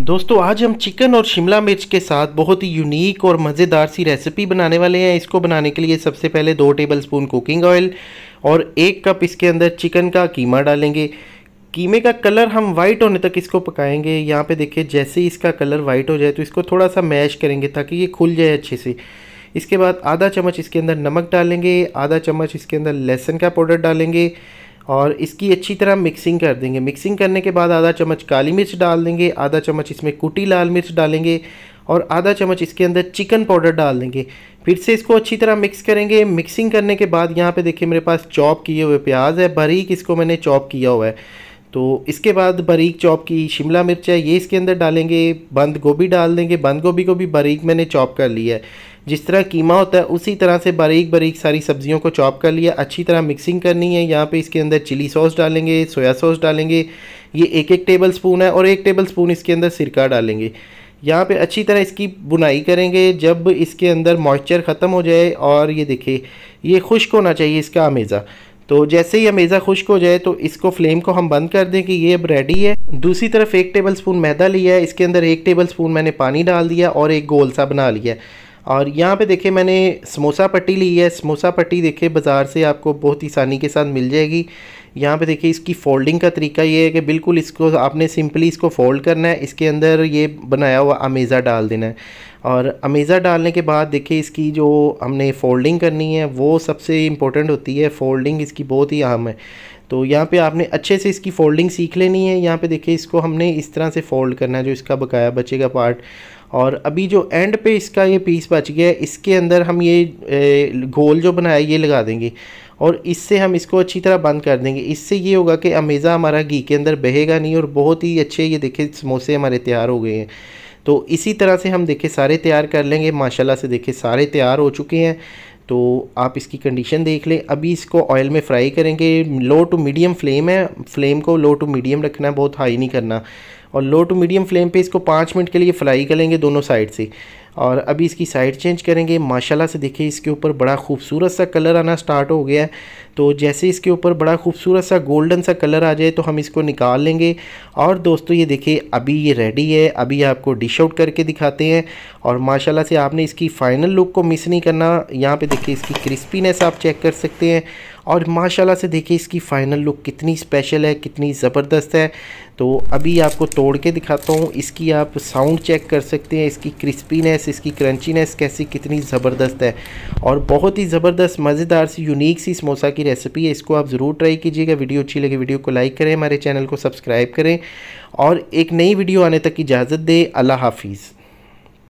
दोस्तों आज हम चिकन और शिमला मिर्च के साथ बहुत ही यूनिक और मज़ेदार सी रेसिपी बनाने वाले हैं इसको बनाने के लिए सबसे पहले दो टेबलस्पून कुकिंग ऑयल और एक कप इसके अंदर चिकन का कीमा डालेंगे कीमे का कलर हम वाइट होने तक इसको पकाएंगे यहाँ पे देखिए जैसे ही इसका कलर वाइट हो जाए तो इसको थोड़ा सा मैश करेंगे ताकि ये खुल जाए अच्छे से इसके बाद आधा चम्मच इसके अंदर नमक डालेंगे आधा चम्मच इसके अंदर लहसुन का पाउडर डालेंगे और इसकी अच्छी तरह मिक्सिंग कर देंगे मिक्सिंग करने के बाद आधा चम्मच काली मिर्च डाल देंगे आधा चम्मच इसमें कुटी लाल मिर्च डालेंगे और आधा चम्मच इसके अंदर चिकन पाउडर डाल देंगे फिर से इसको अच्छी तरह मिक्स करेंगे मिक्सिंग करने के बाद यहाँ पे देखिए मेरे पास चॉप किए हुए प्याज है बारीक इसको मैंने चॉप किया हुआ है तो इसके बाद बारीक चॉप की शिमला मिर्च है ये इसके अंदर डालेंगे बंद गोभी डाल देंगे बंद गोभी को भी बारीक मैंने चॉप कर लिया है जिस तरह कीमा होता है उसी तरह से बारीक बारीक सारी सब्जियों को चॉप कर लिया अच्छी तरह मिक्सिंग करनी है यहाँ पे इसके अंदर चिली सॉस डालेंगे सोया सॉस डालेंगे ये एक एक टेबल स्पून है और एक टेबल स्पून इसके अंदर सिरका डालेंगे यहाँ पे अच्छी तरह इसकी बुनाई करेंगे जब इसके अंदर मॉइस्चर ख़त्म हो जाए और ये देखिए ये खुश्क होना चाहिए इसका अमेज़ा तो जैसे ही अमेज़ा खुश्क हो जाए तो इसको फ्लेम को हम बंद कर दें कि ये अब रेडी है दूसरी तरफ एक टेबल स्पून मैदा लिया है इसके अंदर एक टेबल स्पून मैंने पानी डाल दिया और एक गोल सा बना लिया है और यहाँ पे देखे मैंने समोसा पट्टी ली है समोसा पट्टी देखिए बाज़ार से आपको बहुत ही आसानी के साथ मिल जाएगी यहाँ पे देखिए इसकी फोल्डिंग का तरीका ये है कि बिल्कुल इसको आपने सिंपली इसको फोल्ड करना है इसके अंदर ये बनाया हुआ अमेज़ा डाल देना है और अमेज़ा डालने के बाद देखिए इसकी जो हमने फ़ोल्डिंग करनी है वो सबसे इम्पोर्टेंट होती है फ़ोल्डिंग इसकी बहुत ही अहम है तो यहाँ पे आपने अच्छे से इसकी फ़ोल्डिंग सीख लेनी है यहाँ पे देखिए इसको हमने इस तरह से फ़ोल्ड करना है जो इसका बकाया बचेगा पार्ट और अभी जो एंड पे इसका ये पीस बच गया है इसके अंदर हम ये गोल जो बनाया ये लगा देंगे और इससे हम इसको अच्छी तरह बंद कर देंगे इससे ये होगा कि अमेज़ा हमारा घी के अंदर बहेगा नहीं और बहुत ही अच्छे ये देखिए समोसे हमारे तैयार हो गए हैं तो इसी तरह से हम देखे सारे तैयार कर लेंगे माशाल्लाह से देखे सारे तैयार हो चुके हैं तो आप इसकी कंडीशन देख लें अभी इसको ऑयल में फ्राई करेंगे लो टू मीडियम फ्लेम है फ्लेम को लो टू मीडियम रखना है बहुत हाई नहीं करना और लो टू मीडियम फ्लेम पे इसको पाँच मिनट के लिए फ्राई करेंगे दोनों साइड से और अभी इसकी साइड चेंज करेंगे माशाल्लाह से देखिए इसके ऊपर बड़ा खूबसूरत सा कलर आना स्टार्ट हो गया है तो जैसे इसके ऊपर बड़ा खूबसूरत सा गोल्डन सा कलर आ जाए तो हम इसको निकाल लेंगे और दोस्तों ये देखिए अभी ये रेडी है अभी आपको डिश आउट करके दिखाते हैं और माशाल्लाह से आपने इसकी फ़ाइनल लुक को मिस नहीं करना यहाँ पर देखिए इसकी क्रिस्पीनेस आप चेक कर सकते हैं और माशाल्लाह से देखिए इसकी फ़ाइनल लुक कितनी स्पेशल है कितनी ज़बरदस्त है तो अभी आपको तोड़ के दिखाता हूँ इसकी आप साउंड चेक कर सकते हैं इसकी क्रिस्पीनेस इसकी क्रंचीनेस कैसी कितनी ज़बरदस्त है और बहुत ही ज़बरदस्त मज़ेदार सी यूनिक सी समोसा की रेसिपी है इसको आप ज़रूर ट्राई कीजिएगा वीडियो अच्छी लगी वीडियो को लाइक करें हमारे चैनल को सब्सक्राइब करें और एक नई वीडियो आने तक इजाज़त दें अल्लाह हाफिज़